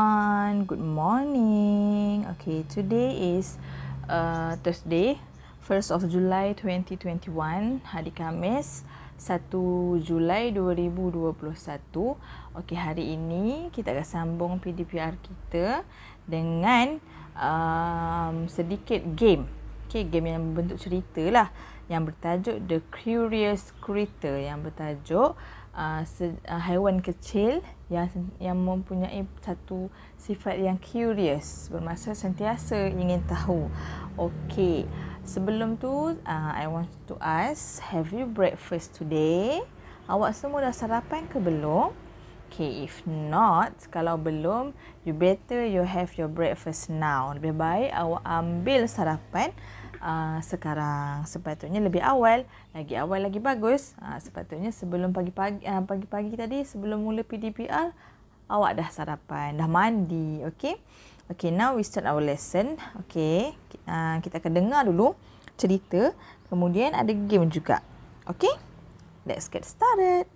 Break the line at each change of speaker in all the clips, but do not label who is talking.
everyone. Good morning. Okay, today is uh, Thursday, 1st of July 2021, hari Kamis, 1 Julai 2021. Okay, hari ini kita akan sambung PDPR kita dengan um, sedikit game. Okay, game yang membentuk cerita lah. Yang bertajuk The Curious Creator. Yang bertajuk... Uh, uh, haiwan kecil yang yang mempunyai satu sifat yang curious bermaksud sentiasa ingin tahu. Okey. Sebelum tu uh, I want to ask have you breakfast today? Awak semua dah sarapan ke belum? Okay, if not, kalau belum, you better you have your breakfast now. Lebih baik awak ambil sarapan uh, sekarang. Sepatutnya lebih awal, lagi awal lagi bagus. Uh, sepatutnya sebelum pagi-pagi uh, pagi-pagi tadi, sebelum mula PDPR, awak dah sarapan, dah mandi. Okay? Okay, now we start our lesson. Okay, uh, kita akan dengar dulu cerita. Kemudian ada game juga. Okay, let's get started.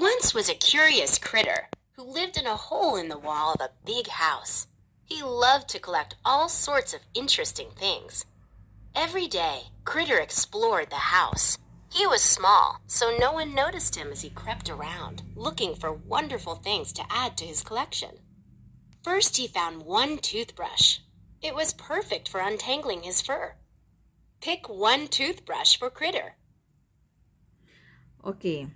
once was a curious critter who lived in a hole in the wall of a big house. He loved to collect all sorts of interesting things. Every day, Critter explored the house. He was small, so no one noticed him as he crept around, looking for wonderful things to add to his collection. First, he found one toothbrush. It was perfect for untangling his fur. Pick one toothbrush for Critter.
Okay,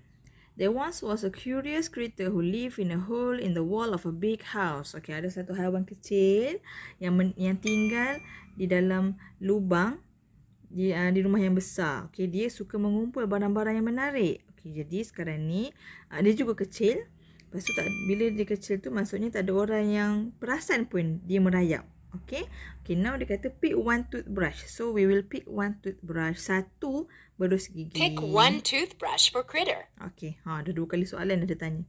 There once was a curious creature who lived in a hole in the wall of a big house. Okay, ada satu haiwan kecil yang men, yang tinggal di dalam lubang di uh, di rumah yang besar. Okay, dia suka mengumpul barang-barang yang menarik. Okay, jadi sekarang ni uh, dia juga kecil. Lepas tak, bila dia kecil tu maksudnya tak ada orang yang perasan pun dia merayap. Okay. Okay, now dia kata pick one toothbrush. So, we will pick one toothbrush. Satu berus gigi. Pick one
toothbrush for critter.
Okay. Ha, ada dua kali soalan dia tanya.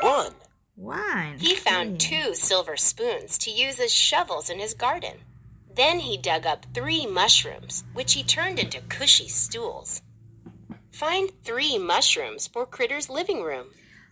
One. One. He okay. found two silver spoons to use as shovels in his garden. Then he dug up three mushrooms, which he turned into cushy stools. Find three mushrooms for Critter's living room.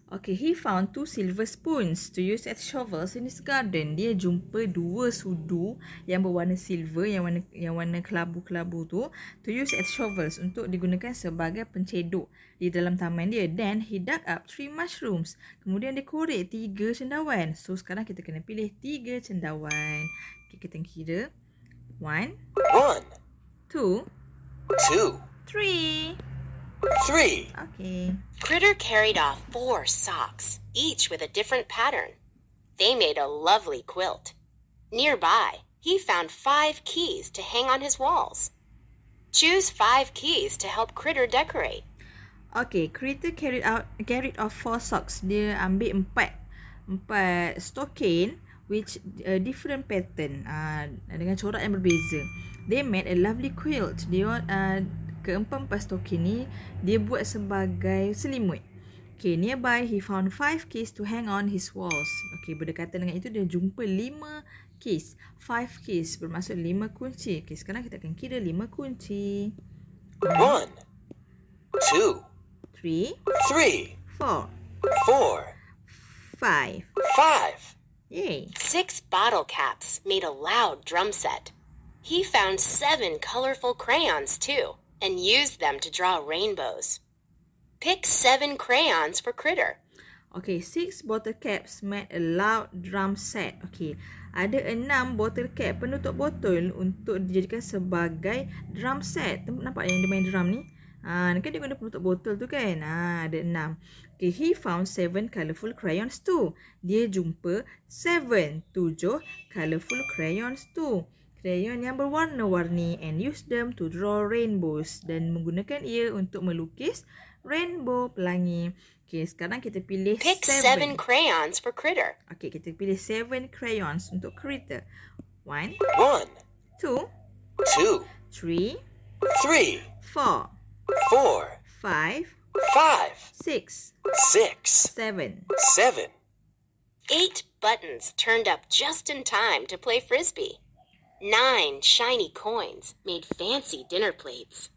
Okay, he found two silver spoons to use as shovels in his garden. Dia jumpa dua sudu yang berwarna silver, yang warna yang warna kelabu-kelabu tu, to use as shovels untuk digunakan sebagai pencedok di dalam taman dia. Then, he dug up three mushrooms. Kemudian, dia korek tiga cendawan. So, sekarang kita kena pilih tiga cendawan. Okay, kita kira. One. One. Two. Two.
Three.
Three. Okay.
Critter carried off four socks, each with a different pattern. They made a lovely quilt. Nearby, he found five keys to hang on his walls. Choose five keys to help Critter decorate.
Okay, Critter carried out carried off four socks. Dia ambil empat empat stocking which a different pattern uh, dengan corak yang berbeza. They made a lovely quilt. Dia uh, ah, keempat empat stoker ni dia buat sebagai selimut. Okay, nearby he found five keys to hang on his walls. Okay, berdekatan dengan itu dia jumpa lima keys. Five keys bermaksud lima kunci. Okay, sekarang kita akan kira lima kunci. One. Two. Three. Three. Four. Four.
Five. Five. Yay. Six bottle caps made a loud drum set. He found seven colorful crayons too and use them to draw rainbows. Pick seven crayons for Critter.
Okay, six bottle caps made a loud drum set. Okay, ada enam bottle cap penutup botol untuk dijadikan sebagai drum set. Nampak yang dia main drum ni? Ha, kan dia guna penutup botol tu kan? Ha, ada enam. Okay, he found seven colourful crayons too. Dia jumpa seven, tujuh colourful crayons too. Crayon yang berwarna-warni and use them to draw rainbows dan menggunakan ia untuk melukis rainbow pelangi. Okay, sekarang kita pilih Pick seven. seven
crayons for critter.
Okay, kita pilih seven crayons untuk critter. One. One. Two. Two. Three. Three. Four. Four. Five. Five. Six. Six. Seven. Seven.
Eight buttons turned up just in time to play frisbee. Nine shiny coins made fancy dinner plates.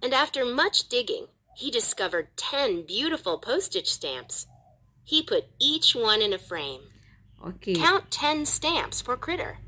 And after much digging, he discovered ten beautiful postage stamps. He put each one in a frame. Okay. Count ten stamps for
Critter.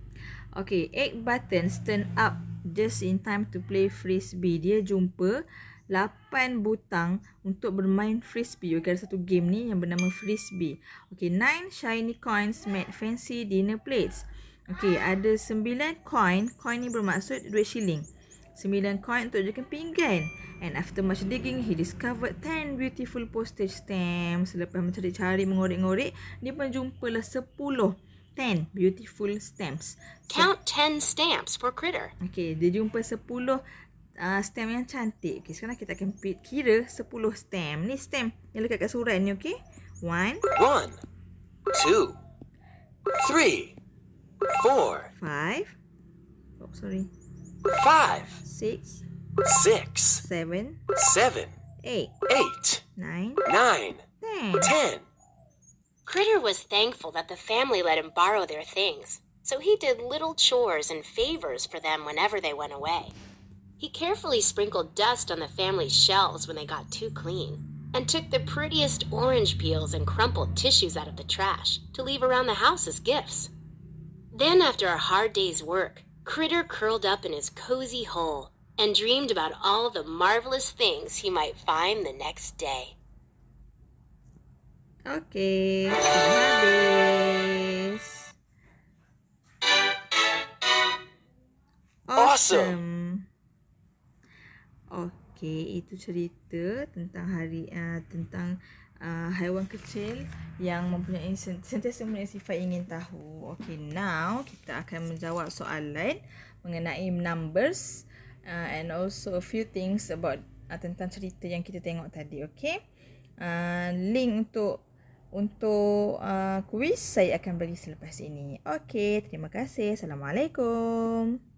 Okay, egg buttons turn up just in time to play frisbee. Dia jumpa lapan butang untuk bermain frisbee. Okay, ada satu game ni yang bernama frisbee. Okay, nine shiny coins made fancy dinner plates. Okey, ada 9 coin. Coin ni bermaksud 2 shilling. 9 coin untuk jadikan pinggan. And after much digging, he discovered 10 beautiful postage stamps. Selepas mencari-cari, mengorek-ngorek, dia pun jumpalah 10 10 beautiful stamps. Count ten stamps for critter. Okay, dia jumpa sepuluh uh, stamp yang cantik. Okay, sekarang kita akan kira sepuluh stamp. Ni stamp yang dekat kat surat ni, okay? One, 1
2 3
four, five, oh, sorry, five, six, six, seven, seven, eight, eight, nine, nine, ten. ten.
Critter was thankful that the family let him borrow their things, so he did little chores and favors for them whenever they went away. He carefully sprinkled dust on the family's shelves when they got too clean, and took the prettiest orange peels and crumpled tissues out of the trash to leave around the house as gifts. Then, after a hard day's work, Critter curled up in his cozy hole and dreamed about all the marvelous things he might find the next day.
Okay, Awesome. Okay, itu cerita tentang hari uh, tentang uh, haiwan kecil yang mempunyai sentiasa mempunyai sifat ingin tahu. Okay, now kita akan menjawab soalan mengenai numbers uh, and also a few things about uh, tentang cerita yang kita tengok tadi. Okay, uh, link untuk untuk uh, kuis saya akan bagi selepas ini. Okay, terima kasih. Assalamualaikum.